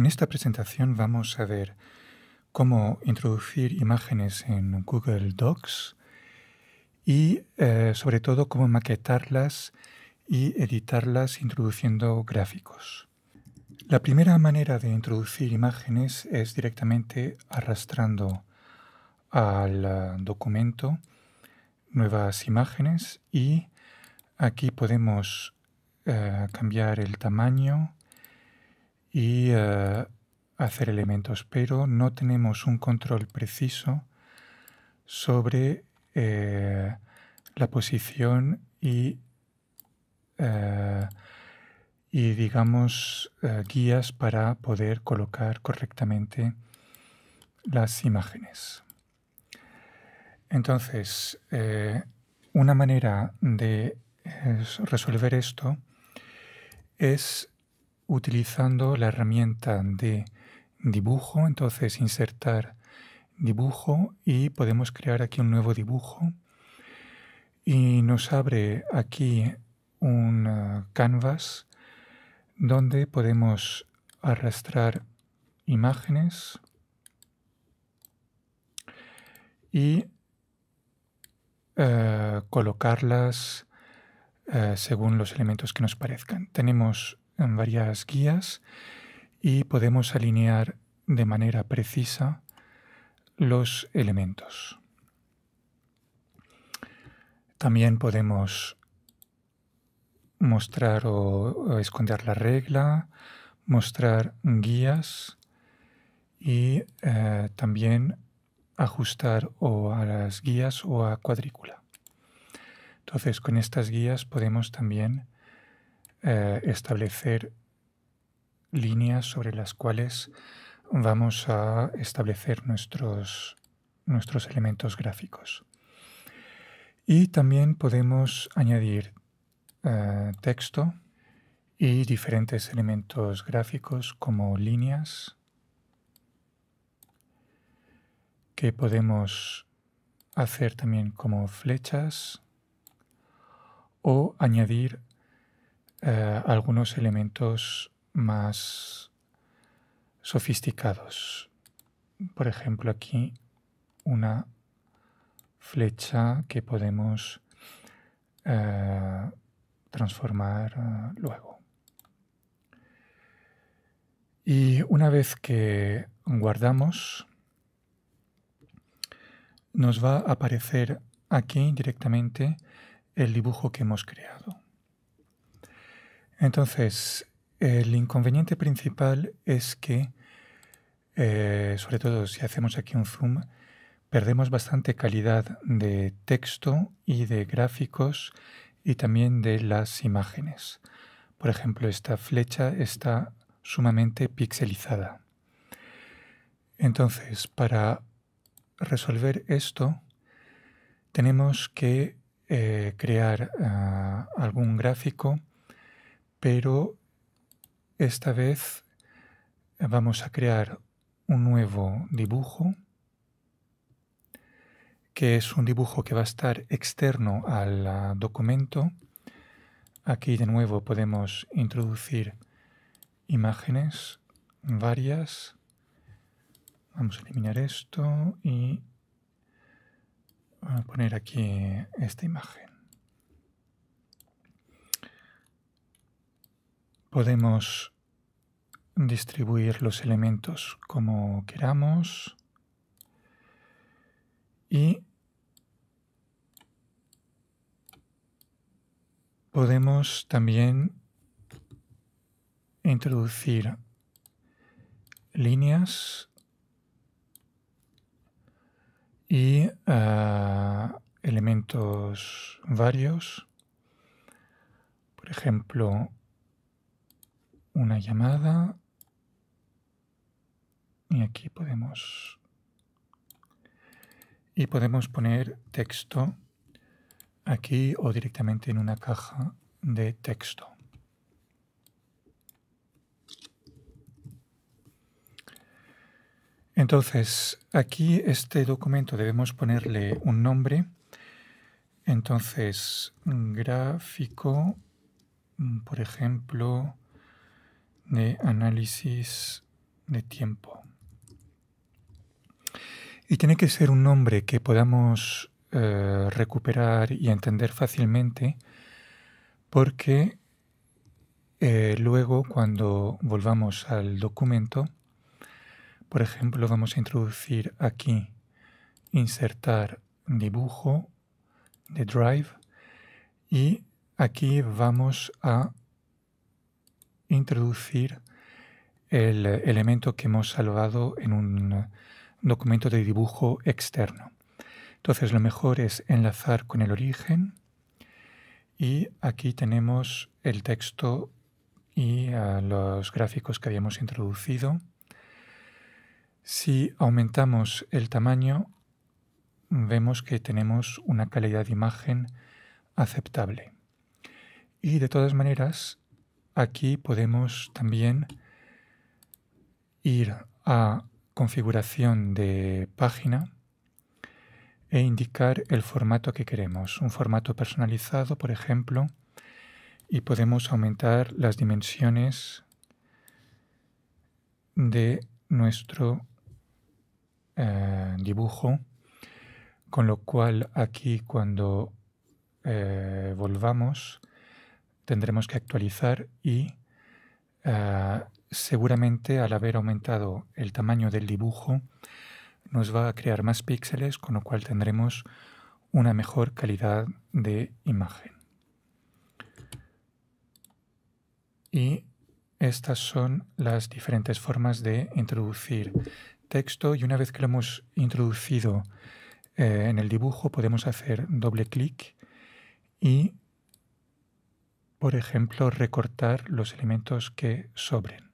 En esta presentación vamos a ver cómo introducir imágenes en Google Docs y eh, sobre todo cómo maquetarlas y editarlas introduciendo gráficos. La primera manera de introducir imágenes es directamente arrastrando al eh, documento nuevas imágenes y aquí podemos eh, cambiar el tamaño, y eh, hacer elementos, pero no tenemos un control preciso sobre eh, la posición y, eh, y digamos, guías para poder colocar correctamente las imágenes. Entonces, una manera de resolver esto es utilizando la herramienta de dibujo, entonces insertar dibujo y podemos crear aquí un nuevo dibujo y nos abre aquí un ah, canvas donde podemos arrastrar imágenes y ah, colocarlas ah, según los elementos que nos parezcan. Tenemos en varias guías y podemos alinear de manera precisa los elementos. También podemos mostrar o, esconder la regla, mostrar guías y eh, también ajustar o a las guías o a cuadrícula. Entonces con estas guías podemos también eh, establecer líneas sobre las cuales vamos a establecer nuestros, nuestros elementos gráficos. Y también podemos añadir eh, texto y diferentes elementos gráficos como líneas que podemos hacer también como flechas o añadir eh, algunos elementos más sofisticados. Por ejemplo, aquí una flecha que podemos eh, transformar eh, luego. Y una vez que guardamos, nos va a aparecer aquí directamente el dibujo que hemos creado. Entonces, el inconveniente principal es que, eh, sobre todo si hacemos aquí un zoom, perdemos bastante calidad de texto y de gráficos y también de las imágenes. Por ejemplo, esta flecha está sumamente pixelizada. Entonces, para resolver esto, tenemos que eh, crear ah, algún gráfico pero esta vez vamos a crear un nuevo dibujo, que es un dibujo que va a estar externo al ah, documento. Aquí de nuevo podemos introducir imágenes varias. Vamos a eliminar esto y a poner aquí esta imagen. Podemos distribuir los elementos como queramos y podemos también introducir líneas y eh, elementos varios. Por ejemplo, una llamada y aquí podemos y podemos poner texto aquí o directamente en una caja de texto. Entonces, aquí este documento debemos ponerle un nombre. Entonces, gráfico, por ejemplo, de análisis de tiempo. Y tiene que ser un nombre que podamos eh, recuperar y entender fácilmente porque eh, luego cuando volvamos al documento, por ejemplo, vamos a introducir aquí insertar dibujo de Drive y aquí vamos a introducir el eh, elemento que hemos salvado en un eh, documento de dibujo externo. Entonces lo mejor es enlazar con el origen y aquí tenemos el texto y eh, los gráficos que habíamos introducido. Si aumentamos el tamaño, vemos que tenemos una calidad de imagen aceptable. Y de todas maneras, Aquí podemos también ir a configuración de página e indicar el formato que queremos, un formato personalizado, por ejemplo, y podemos aumentar las dimensiones de nuestro eh, dibujo, con lo cual aquí cuando eh, volvamos tendremos que actualizar y eh, seguramente al haber aumentado el tamaño del dibujo nos va a crear más píxeles, con lo cual tendremos una mejor calidad de imagen. Y estas son las diferentes formas de introducir texto y una vez que lo hemos introducido eh, en el dibujo podemos hacer doble clic y por ejemplo, recortar los elementos que sobren.